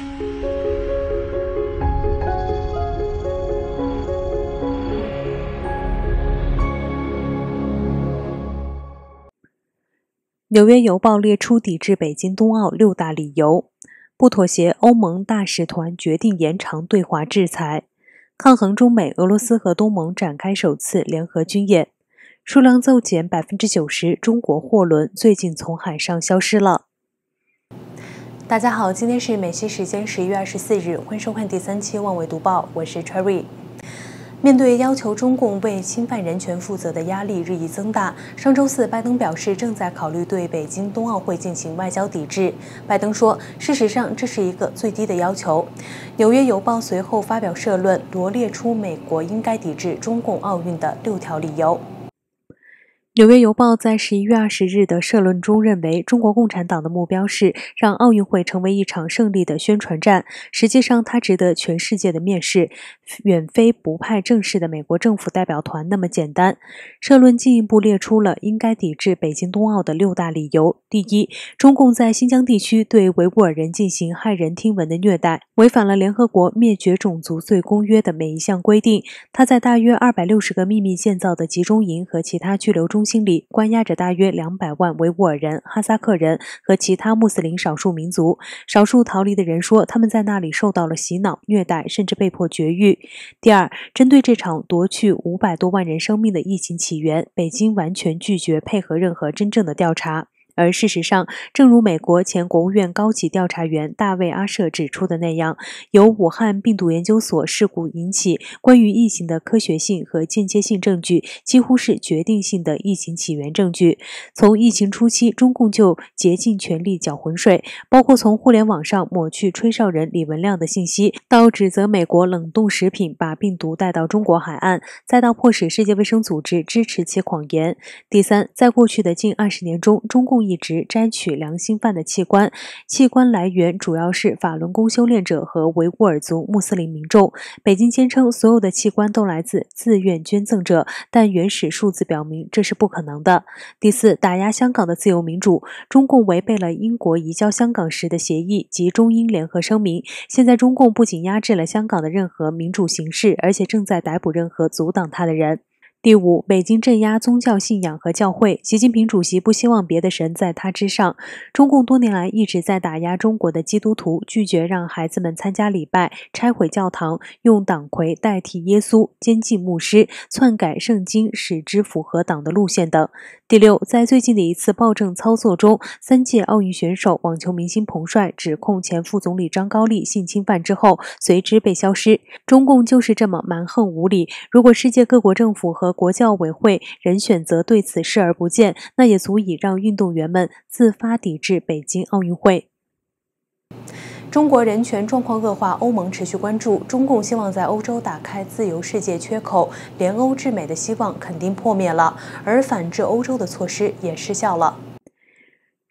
《纽约邮报》列出抵制北京冬奥六大理由：不妥协。欧盟大使团决定延长对华制裁。抗衡中美，俄罗斯和东盟展开首次联合军演。数量骤减百分之九十，中国货轮最近从海上消失了。大家好，今天是美西时间十一月二十四日，欢迎收看第三期《望维读报》，我是 Cherry。面对要求中共为侵犯人权负责的压力日益增大，上周四拜登表示正在考虑对北京冬奥会进行外交抵制。拜登说：“事实上，这是一个最低的要求。”《纽约邮报》随后发表社论，罗列出美国应该抵制中共奥运的六条理由。纽约邮报在十一月二十日的社论中认为，中国共产党的目标是让奥运会成为一场胜利的宣传战。实际上，它值得全世界的蔑视，远非不派正式的美国政府代表团那么简单。社论进一步列出了应该抵制北京冬奥的六大理由：第一，中共在新疆地区对维吾尔人进行骇人听闻的虐待，违反了联合国《灭绝种族罪公约》的每一项规定。他在大约二百六十个秘密建造的集中营和其他拘留中。中心里关押着大约两百万维吾尔人、哈萨克人和其他穆斯林少数民族。少数逃离的人说，他们在那里受到了洗脑、虐待，甚至被迫绝育。第二，针对这场夺去五百多万人生命的疫情起源，北京完全拒绝配合任何真正的调查。而事实上，正如美国前国务院高级调查员大卫阿舍指出的那样，由武汉病毒研究所事故引起关于疫情的科学性和间接性证据，几乎是决定性的疫情起源证据。从疫情初期，中共就竭尽全力搅浑水，包括从互联网上抹去吹哨人李文亮的信息，到指责美国冷冻食品把病毒带到中国海岸，再到迫使世界卫生组织支持其谎言。第三，在过去的近二十年中，中共一直摘取良心犯的器官，器官来源主要是法轮功修炼者和维吾尔族穆斯林民众。北京坚称所有的器官都来自自愿捐赠者，但原始数字表明这是不可能的。第四，打压香港的自由民主，中共违背了英国移交香港时的协议及中英联合声明。现在，中共不仅压制了香港的任何民主形式，而且正在逮捕任何阻挡他的人。第五，北京镇压宗教信仰和教会。习近平主席不希望别的神在他之上。中共多年来一直在打压中国的基督徒，拒绝让孩子们参加礼拜，拆毁教堂，用党魁代替耶稣，监禁牧师，篡改圣经使之符合党的路线等。第六，在最近的一次暴政操作中，三届奥运选手、网球明星彭帅指控前副总理张高丽性侵犯之后，随之被消失。中共就是这么蛮横无理。如果世界各国政府和国教委会仍选择对此视而不见，那也足以让运动员们自发抵制北京奥运会。中国人权状况恶化，欧盟持续关注。中共希望在欧洲打开自由世界缺口，联欧制美的希望肯定破灭了，而反制欧洲的措施也失效了。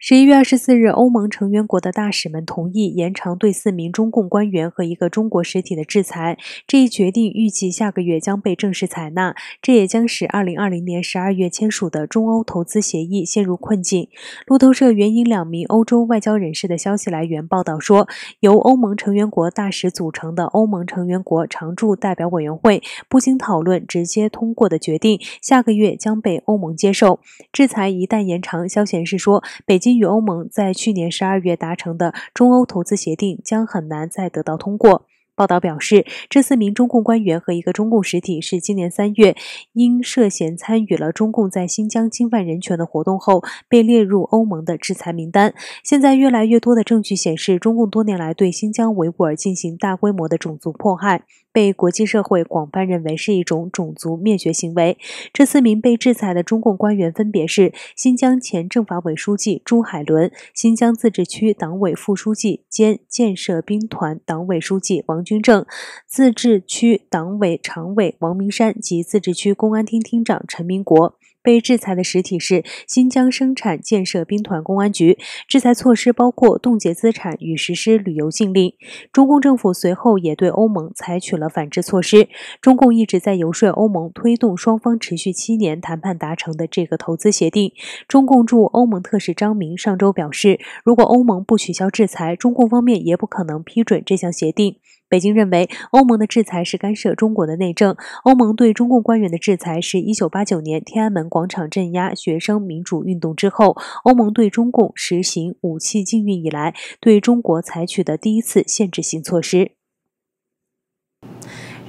十一月二十四日，欧盟成员国的大使们同意延长对四名中共官员和一个中国实体的制裁。这一决定预计下个月将被正式采纳，这也将使二零二零年十二月签署的中欧投资协议陷入困境。路透社援引两名欧洲外交人士的消息来源报道说，由欧盟成员国大使组成的欧盟成员国常驻代表委员会不经讨论直接通过的决定，下个月将被欧盟接受。制裁一旦延长，消息显示说，北京。与欧盟在去年十二月达成的中欧投资协定将很难再得到通过。报道表示，这四名中共官员和一个中共实体是今年三月因涉嫌参与了中共在新疆侵犯人权的活动后被列入欧盟的制裁名单。现在越来越多的证据显示，中共多年来对新疆维吾尔进行大规模的种族迫害，被国际社会广泛认为是一种种族灭绝行为。这四名被制裁的中共官员分别是新疆前政法委书记朱海伦、新疆自治区党委副书记兼建设兵团党委书记王。军政自治区党委常委王明山及自治区公安厅厅长陈明国。被制裁的实体是新疆生产建设兵团公安局，制裁措施包括冻结资产与实施旅游禁令。中共政府随后也对欧盟采取了反制措施。中共一直在游说欧盟推动双方持续七年谈判达成的这个投资协定。中共驻欧盟特使张明上周表示，如果欧盟不取消制裁，中共方面也不可能批准这项协定。北京认为欧盟的制裁是干涉中国的内政。欧盟对中共官员的制裁是一九八九年天安门。广场镇压学生民主运动之后，欧盟对中共实行武器禁运以来，对中国采取的第一次限制性措施。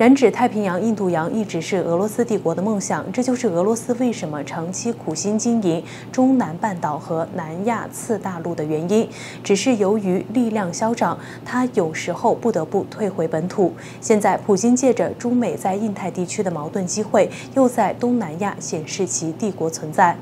染指太平洋、印度洋一直是俄罗斯帝国的梦想，这就是俄罗斯为什么长期苦心经营中南半岛和南亚次大陆的原因。只是由于力量消长，它有时候不得不退回本土。现在，普京借着中美在印太地区的矛盾机会，又在东南亚显示其帝国存在。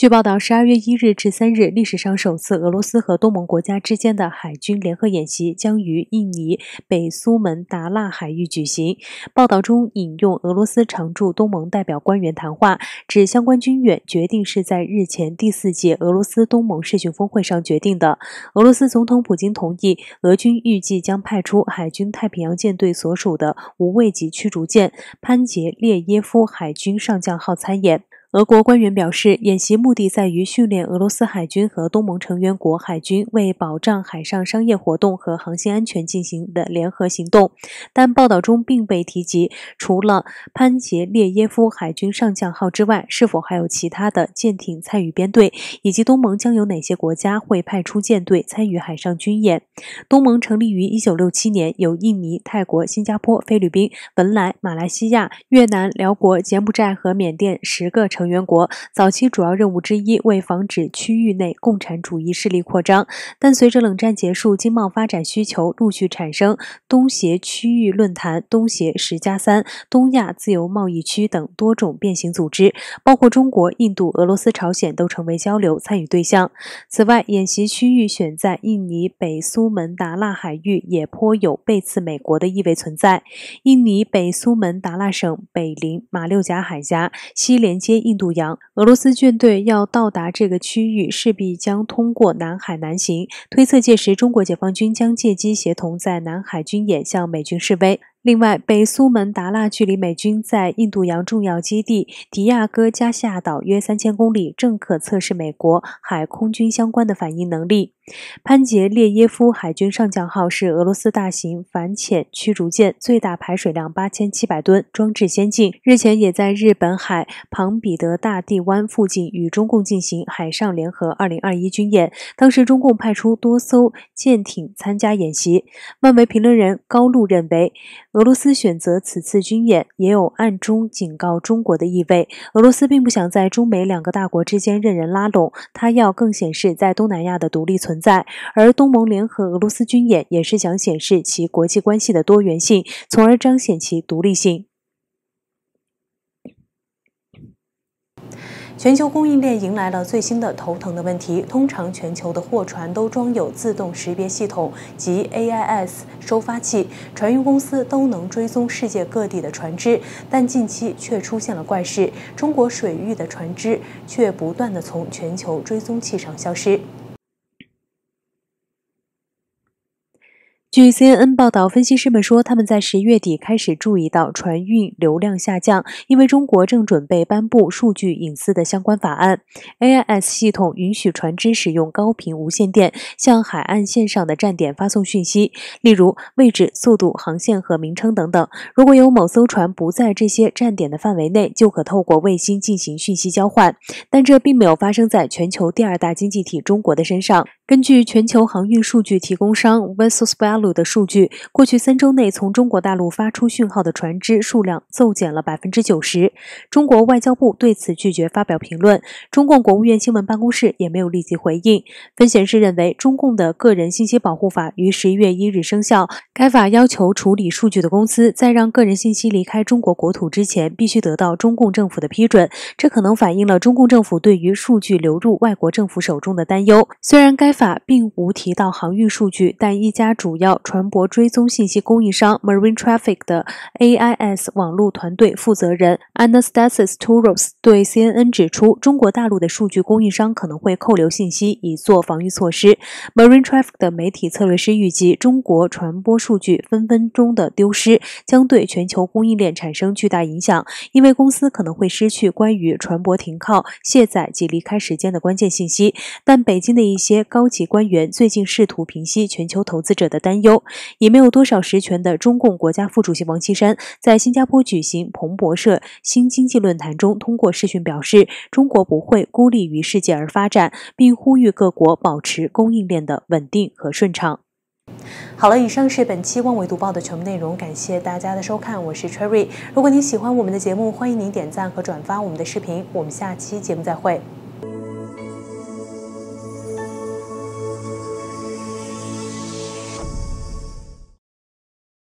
据报道，十二月一日至三日，历史上首次俄罗斯和东盟国家之间的海军联合演习将于印尼北苏门达腊海域举行。报道中引用俄罗斯常驻东盟代表官员谈话，指相关军演决定是在日前第四届俄罗斯东盟视讯峰会上决定的。俄罗斯总统普京同意，俄军预计将派出海军太平洋舰队所属的无畏级驱逐舰“潘杰列耶夫海军上将”号参演。俄国官员表示，演习目的在于训练俄罗斯海军和东盟成员国海军为保障海上商业活动和航行安全进行的联合行动。但报道中并未提及，除了潘杰列耶夫海军上将号之外，是否还有其他的舰艇参与编队，以及东盟将有哪些国家会派出舰队参与海上军演。东盟成立于一九六七年，由印尼、泰国、新加坡、菲律宾、文莱、马来西亚、越南、辽国、柬埔寨和缅甸十个成。成员国早期主要任务之一为防止区域内共产主义势力扩张，但随着冷战结束，经贸发展需求陆续产生，东协区域论坛、东协十加三、东亚自由贸易区等多种变形组织，包括中国、印度、俄罗斯、朝鲜都成为交流参与对象。此外，演习区域选在印尼北苏门达腊海域，也颇有背刺美国的意味存在。印尼北苏门达腊省北临马六甲海峡，西连接印。印度洋，俄罗斯军队要到达这个区域，势必将通过南海南行。推测，届时中国解放军将借机协同在南海军演，向美军示威。另外，北苏门达腊距离美军在印度洋重要基地迪亚哥加西亚岛约三千公里，正可测试美国海空军相关的反应能力。潘杰列耶夫海军上将号是俄罗斯大型反潜驱逐舰，最大排水量八千七百吨，装置先进。日前也在日本海庞彼得大地湾附近与中共进行海上联合二零二一军演，当时中共派出多艘舰艇参加演习。外媒评论人高露认为。俄罗斯选择此次军演，也有暗中警告中国的意味。俄罗斯并不想在中美两个大国之间任人拉拢，他要更显示在东南亚的独立存在。而东盟联合俄罗斯军演，也是想显示其国际关系的多元性，从而彰显其独立性。全球供应链迎来了最新的头疼的问题。通常，全球的货船都装有自动识别系统及 AIS 收发器，船运公司都能追踪世界各地的船只。但近期却出现了怪事：中国水域的船只却不断的从全球追踪器上消失。据 CNN 报道，分析师们说，他们在十月底开始注意到船运流量下降，因为中国正准备颁布数据隐私的相关法案。AIS 系统允许船只使用高频无线电向海岸线上的站点发送讯息，例如位置、速度、航线和名称等等。如果有某艘船不在这些站点的范围内，就可透过卫星进行讯息交换。但这并没有发生在全球第二大经济体中国的身上。根据全球航运数据提供商 v e s s e l s 的数据，过去三周内从中国大陆发出讯号的船只数量骤减了百分之九十。中国外交部对此拒绝发表评论，中共国务院新闻办公室也没有立即回应。分析师认为，中共的个人信息保护法于十一月一日生效，该法要求处理数据的公司在让个人信息离开中国国土之前必须得到中共政府的批准，这可能反映了中共政府对于数据流入外国政府手中的担忧。虽然该法并无提到航运数据，但一家主要传播追踪信息供应商 MarineTraffic 的 AIS 网络团队负责人 a n a s t a s i s t o u r o s 对 CNN 指出，中国大陆的数据供应商可能会扣留信息以做防御措施。MarineTraffic 的媒体策略师预计，中国传播数据分分钟的丢失将对全球供应链产生巨大影响，因为公司可能会失去关于船舶停靠、卸载及离开时间的关键信息。但北京的一些高级官员最近试图平息全球投资者的担。优也没有多少实权的中共国家副主席王岐山在新加坡举行彭博社新经济论坛中通过视讯表示，中国不会孤立于世界而发展，并呼吁各国保持供应链的稳定和顺畅。好了，以上是本期《万维读报》的全部内容，感谢大家的收看，我是 Cherry。如果您喜欢我们的节目，欢迎您点赞和转发我们的视频，我们下期节目再会。